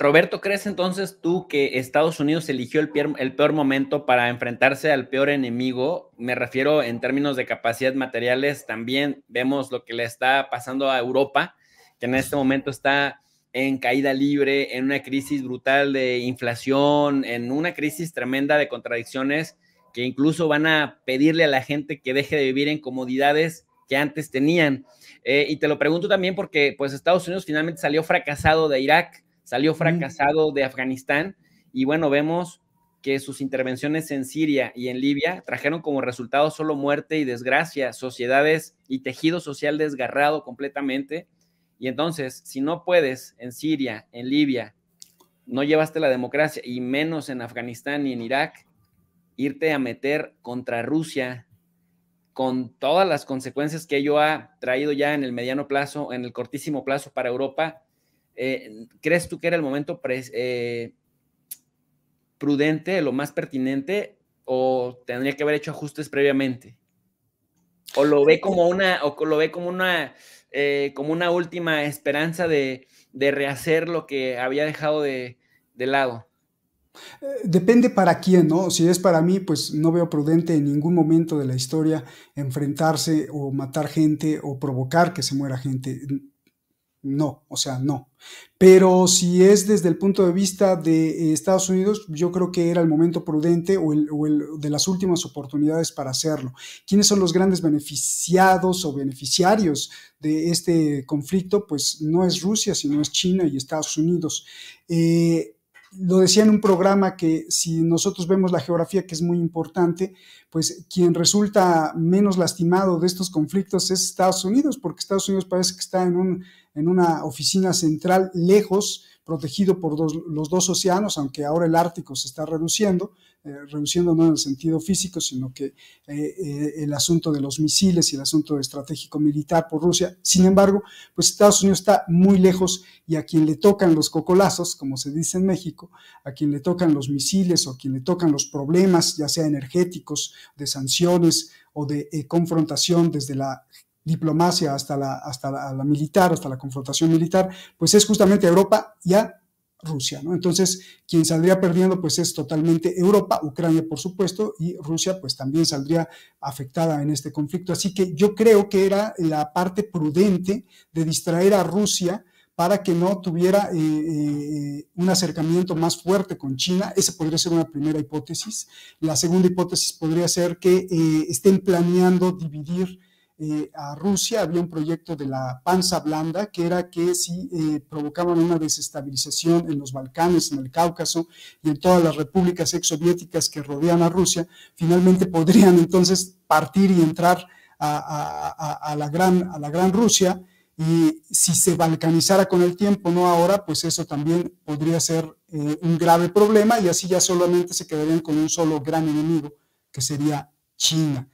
Roberto, ¿crees entonces tú que Estados Unidos eligió el peor, momento para enfrentarse al peor enemigo? Me refiero en términos de capacidad materiales, también vemos lo que le está pasando a Europa, que en este momento está en caída libre, en una crisis brutal de inflación, en una crisis tremenda de contradicciones, que incluso van a pedirle a la gente que deje de vivir en comodidades que antes tenían. Eh, y te lo pregunto también porque pues Estados Unidos finalmente salió fracasado de Irak Salió fracasado de Afganistán y bueno, vemos que sus intervenciones en Siria y en Libia trajeron como resultado solo muerte y desgracia, sociedades y tejido social desgarrado completamente. Y entonces, si no puedes en Siria, en Libia, no llevaste la democracia y menos en Afganistán y en Irak, irte a meter contra Rusia con todas las consecuencias que ello ha traído ya en el mediano plazo, en el cortísimo plazo para Europa, eh, ¿crees tú que era el momento eh, prudente, lo más pertinente, o tendría que haber hecho ajustes previamente? ¿O lo ve como una, o lo ve como una, eh, como una última esperanza de, rehacer lo que había dejado de, de lado? Depende para quién, ¿no? Si es para mí, pues no veo prudente en ningún momento de la historia enfrentarse o matar gente o provocar que se muera gente. No, o sea, no. Pero si es desde el punto de vista de eh, Estados Unidos, yo creo que era el momento prudente o, el, de las últimas oportunidades para hacerlo. ¿Quiénes son los grandes beneficiados o beneficiarios de este conflicto? Pues no es Rusia, sino es China y Estados Unidos. Eh, lo decía en un programa que si nosotros vemos la geografía, que es muy importante, pues quien resulta menos lastimado de estos conflictos es Estados Unidos, porque Estados Unidos parece que está en un en una oficina central lejos, protegido por los dos océanos, aunque ahora el Ártico se está reduciendo, eh, reduciendo no en el sentido físico, sino que eh, eh, el asunto de los misiles y el asunto estratégico militar por Rusia. Sin embargo, pues Estados Unidos está muy lejos y a quien le tocan los cocolazos, como se dice en México, a quien le tocan los misiles o a quien le tocan los problemas, ya sea energéticos, de sanciones o de confrontación desde la diplomacia hasta la, hasta la, militar, hasta la confrontación militar, pues es justamente Europa y a Rusia, ¿no? Entonces, quien saldría perdiendo, pues es totalmente Europa, Ucrania, por supuesto, y Rusia, pues también saldría afectada en este conflicto. Así que yo creo que era la parte prudente de distraer a Rusia para que no tuviera eh, eh, un acercamiento más fuerte con China. Esa podría ser una primera hipótesis. La segunda hipótesis podría ser que eh, estén planeando dividir eh, a Rusia, había un proyecto de la panza blanda, que era que si eh, provocaban una desestabilización en los Balcanes, en el Cáucaso y en todas las repúblicas exsoviéticas que rodean a Rusia, finalmente podrían entonces partir y entrar a, la, gran, a la gran Rusia. Y si se balcanizara con el tiempo, no ahora, pues eso también podría ser eh, un grave problema y así ya solamente se quedarían con un solo gran enemigo, que sería China.